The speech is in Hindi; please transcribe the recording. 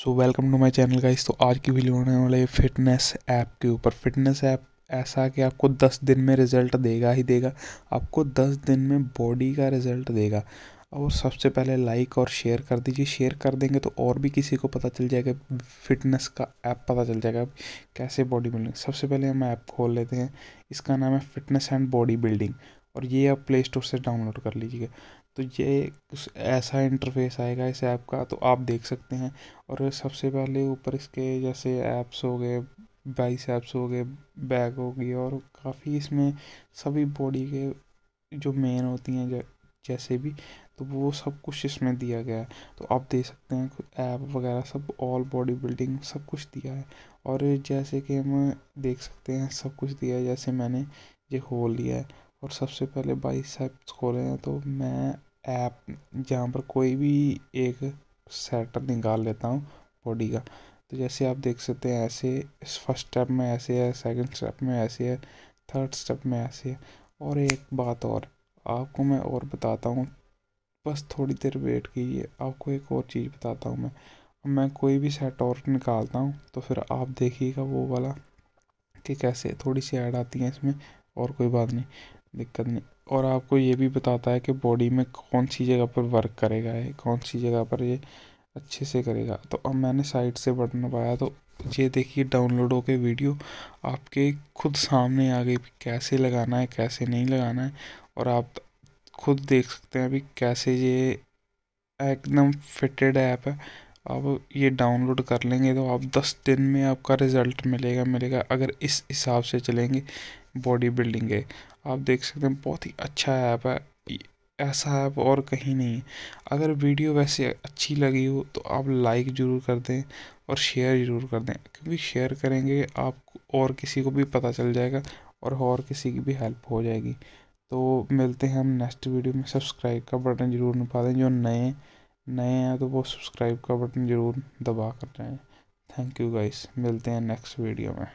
so welcome to my channel guys तो आज की वीडियो होने वाले फिटनेस ऐप के ऊपर फिटनेस ऐप ऐसा कि आपको 10 दिन में रिज़ल्ट देगा ही देगा आपको 10 दिन में बॉडी का रिज़ल्ट देगा और सबसे पहले लाइक और शेयर कर दीजिए शेयर कर देंगे तो और भी किसी को पता चल जाएगा फिटनेस का ऐप पता चल जाएगा कैसे बॉडी बिल्डिंग सबसे पहले हम ऐप खोल लेते हैं इसका नाम है फिटनेस एंड बॉडी बिल्डिंग और ये आप प्ले स्टोर से डाउनलोड कर लीजिएगा तो ये कुछ ऐसा इंटरफेस आएगा इस ऐप का तो आप देख सकते हैं और सबसे पहले ऊपर इसके जैसे ऐप्स हो गए बाइस ऐप्स हो गए बैग हो गई और काफ़ी इसमें सभी बॉडी के जो मेन होती हैं जैसे भी तो वो सब कुछ इसमें दिया गया है तो आप देख सकते हैं ऐप वगैरह सब ऑल बॉडी बिल्डिंग सब कुछ दिया है और जैसे कि हम देख सकते हैं सब कुछ दिया है जैसे मैंने ये खोल लिया है और सबसे पहले बाई सेप्स खोले हैं तो मैं ऐप जहाँ पर कोई भी एक सेट निकाल लेता हूँ बॉडी का तो जैसे आप देख सकते हैं ऐसे फर्स्ट स्टेप में ऐसे है सेकंड स्टेप में ऐसे है थर्ड स्टेप में ऐसे है और एक बात और आपको मैं और बताता हूँ बस थोड़ी देर वेट कीजिए आपको एक और चीज़ बताता हूँ मैं मैं कोई भी सेट और निकालता हूँ तो फिर आप देखिएगा वो वाला कि कैसे थोड़ी सी ऐड आती है इसमें और कोई बात नहीं दिक्कत नहीं और आपको ये भी बताता है कि बॉडी में कौन सी जगह पर वर्क करेगा ये कौन सी जगह पर ये अच्छे से करेगा तो अब मैंने साइड से बटन पाया तो ये देखिए डाउनलोड होके वीडियो आपके खुद सामने आ गई कैसे लगाना है कैसे नहीं लगाना है और आप खुद देख सकते हैं अभी कैसे ये एकदम फिटेड ऐप है आप ये डाउनलोड कर लेंगे तो आप दस दिन में आपका रिज़ल्ट मिलेगा मिलेगा अगर इस हिसाब से चलेंगे बॉडी बिल्डिंग है आप देख सकते हैं बहुत ही अच्छा ऐप है ऐसा ऐप और कहीं नहीं है अगर वीडियो वैसे अच्छी लगी हो तो आप लाइक ज़रूर कर दें और शेयर ज़रूर कर दें क्योंकि शेयर करेंगे आपको और किसी को भी पता चल जाएगा और और किसी की भी हेल्प हो जाएगी तो मिलते हैं हम नेक्स्ट वीडियो में सब्सक्राइब का बटन ज़रूर निपा दें जो नए नए हैं तो वो सब्सक्राइब का बटन ज़रूर दबा कर जाएँ थैंक यू गाइस मिलते हैं नेक्स्ट वीडियो में